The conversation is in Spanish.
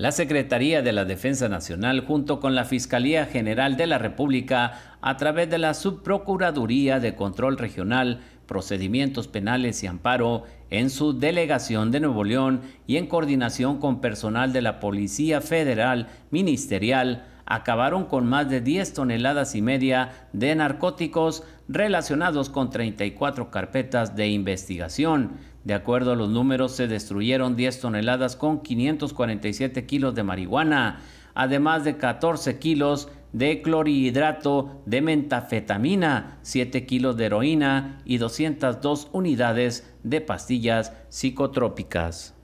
la Secretaría de la Defensa Nacional junto con la Fiscalía General de la República a través de la Subprocuraduría de Control Regional, Procedimientos Penales y Amparo en su delegación de Nuevo León y en coordinación con personal de la Policía Federal, Ministerial, acabaron con más de 10 toneladas y media de narcóticos relacionados con 34 carpetas de investigación. De acuerdo a los números, se destruyeron 10 toneladas con 547 kilos de marihuana, además de 14 kilos de clorhidrato de mentafetamina, 7 kilos de heroína y 202 unidades de pastillas psicotrópicas.